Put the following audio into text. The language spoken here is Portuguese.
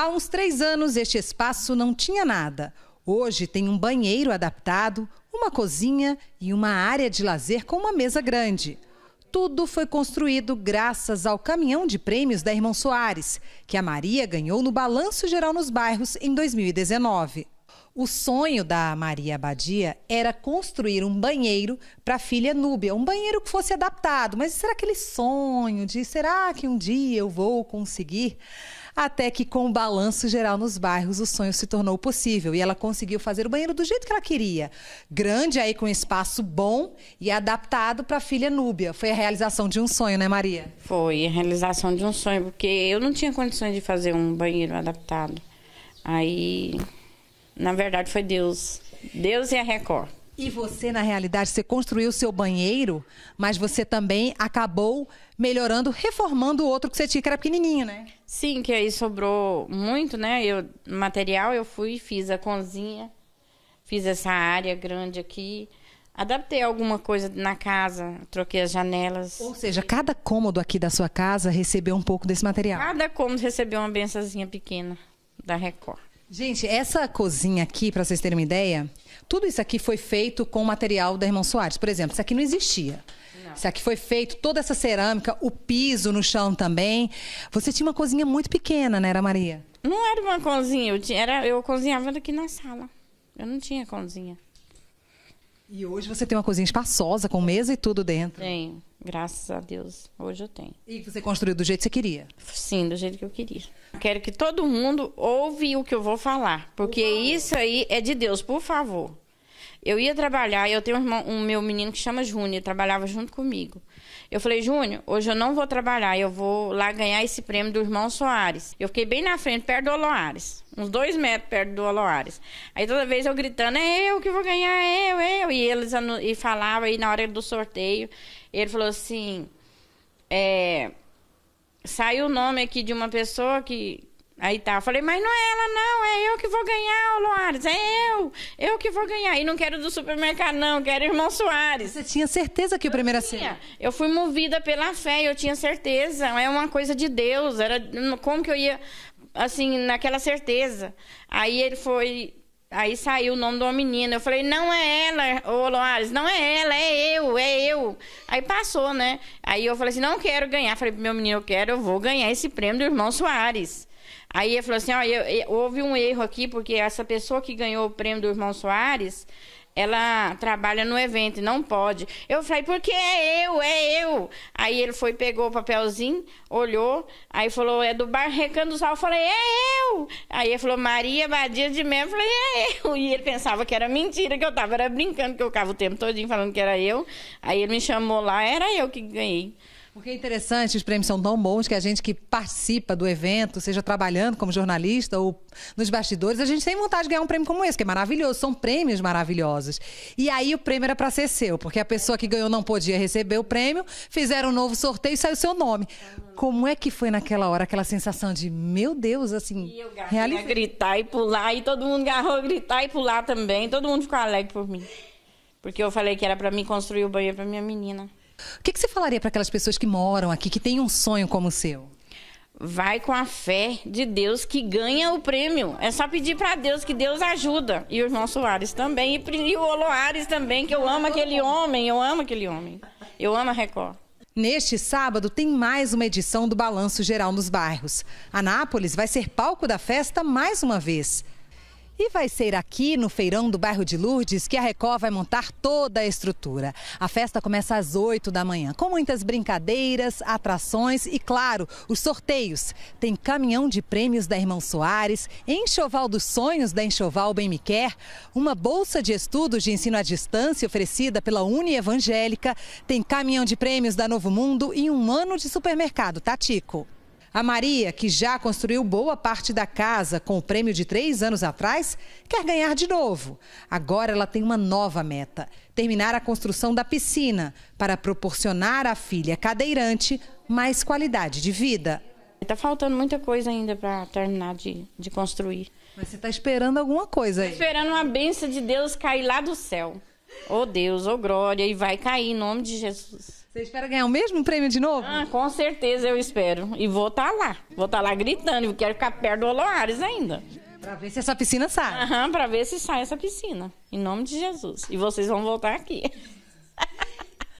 Há uns três anos, este espaço não tinha nada. Hoje tem um banheiro adaptado, uma cozinha e uma área de lazer com uma mesa grande. Tudo foi construído graças ao caminhão de prêmios da irmã Soares, que a Maria ganhou no Balanço Geral nos Bairros em 2019. O sonho da Maria Abadia era construir um banheiro para a filha Núbia, um banheiro que fosse adaptado, mas será aquele sonho de será que um dia eu vou conseguir? Até que, com o balanço geral nos bairros, o sonho se tornou possível e ela conseguiu fazer o banheiro do jeito que ela queria. Grande aí, com espaço bom e adaptado para a filha Núbia. Foi a realização de um sonho, né, Maria? Foi a realização de um sonho, porque eu não tinha condições de fazer um banheiro adaptado. Aí na verdade, foi Deus. Deus e a Record. E você, na realidade, você construiu seu banheiro, mas você também acabou melhorando, reformando o outro que você tinha, que era pequenininho, né? Sim, que aí sobrou muito, né? Eu, material, eu fui, fiz a cozinha, fiz essa área grande aqui. Adaptei alguma coisa na casa, troquei as janelas. Ou seja, cada cômodo aqui da sua casa recebeu um pouco desse material. Cada cômodo recebeu uma bençãozinha pequena da Record. Gente, essa cozinha aqui, para vocês terem uma ideia, tudo isso aqui foi feito com material da Irmão Soares. Por exemplo, isso aqui não existia. Não. Isso aqui foi feito, toda essa cerâmica, o piso no chão também. Você tinha uma cozinha muito pequena, né, era Maria? Não era uma cozinha, eu, tinha, era, eu cozinhava aqui na sala. Eu não tinha cozinha. E hoje você tem uma cozinha espaçosa, com mesa e tudo dentro. Tenho. Graças a Deus, hoje eu tenho. E você construiu do jeito que você queria? Sim, do jeito que eu queria. Quero que todo mundo ouve o que eu vou falar, porque isso aí é de Deus, por favor. Eu ia trabalhar, eu tenho um, irmão, um meu menino que chama Júnior, trabalhava junto comigo. Eu falei, Júnior, hoje eu não vou trabalhar, eu vou lá ganhar esse prêmio do irmão Soares. Eu fiquei bem na frente, perto do Oloares, uns dois metros perto do Oloares. Aí toda vez eu gritando, é eu que vou ganhar, é eu, é eu. E eles e falava aí na hora do sorteio, ele falou assim, é, saiu o nome aqui de uma pessoa que, Aí tá, eu falei, mas não é ela, não, é eu que vou ganhar, Luares, é eu, eu que vou ganhar. E não quero do supermercado, não, quero irmão Soares. Você tinha certeza que o primeiro tinha. Eu fui movida pela fé, eu tinha certeza, é uma coisa de Deus, era como que eu ia, assim, naquela certeza. Aí ele foi, aí saiu o nome de uma menina, eu falei, não é ela, ô Luares, não é ela, é eu, é eu. Aí passou, né? Aí eu falei assim, não quero ganhar. Falei meu menino, eu quero, eu vou ganhar esse prêmio do irmão Soares. Aí ele falou assim: ó, eu, eu, houve um erro aqui, porque essa pessoa que ganhou o prêmio do irmão Soares, ela trabalha no evento, não pode. Eu falei, porque é eu, é eu. Aí ele foi, pegou o papelzinho, olhou, aí falou, é do bar Recando Sal. Eu falei, é eu. Aí ele falou, Maria Badia de Mello. Eu falei, é eu. E ele pensava que era mentira, que eu tava era brincando, que eu ficava o tempo todinho falando que era eu. Aí ele me chamou lá, era eu que ganhei. Porque é interessante, os prêmios são tão bons que a gente que participa do evento, seja trabalhando como jornalista ou nos bastidores, a gente tem vontade de ganhar um prêmio como esse, que é maravilhoso, são prêmios maravilhosos. E aí o prêmio era para ser seu, porque a pessoa que ganhou não podia receber o prêmio, fizeram um novo sorteio e saiu seu nome. Como é que foi naquela hora aquela sensação de, meu Deus, assim, e gritar e pular, e todo mundo agarrou gritar e pular também, todo mundo ficou alegre por mim. Porque eu falei que era para mim construir o banheiro para minha menina. O que, que você falaria para aquelas pessoas que moram aqui, que têm um sonho como o seu? Vai com a fé de Deus que ganha o prêmio. É só pedir para Deus que Deus ajuda. E o irmão Soares também. E, e o Oloares também, que eu amo aquele homem. Eu amo aquele homem. Eu amo a Record. Neste sábado tem mais uma edição do Balanço Geral nos Bairros. Anápolis vai ser palco da festa mais uma vez. E vai ser aqui no feirão do bairro de Lourdes que a Record vai montar toda a estrutura. A festa começa às 8 da manhã, com muitas brincadeiras, atrações e, claro, os sorteios. Tem caminhão de prêmios da Irmão Soares, enxoval dos sonhos da Enxoval Bem Me Quer, uma bolsa de estudos de ensino à distância oferecida pela Uni Evangélica, tem caminhão de prêmios da Novo Mundo e um ano de supermercado Tatico. Tá, a Maria, que já construiu boa parte da casa com o prêmio de três anos atrás, quer ganhar de novo. Agora ela tem uma nova meta: terminar a construção da piscina para proporcionar à filha cadeirante mais qualidade de vida. Está faltando muita coisa ainda para terminar de, de construir. Mas você está esperando alguma coisa aí? Tô esperando uma benção de Deus cair lá do céu oh Deus, oh glória, e vai cair em nome de Jesus. Você espera ganhar o mesmo prêmio de novo? Ah, com certeza eu espero. E vou estar tá lá. Vou estar tá lá gritando, eu quero ficar perto do Oloares ainda. Pra ver se essa piscina sai. Aham, pra ver se sai essa piscina. Em nome de Jesus. E vocês vão voltar aqui.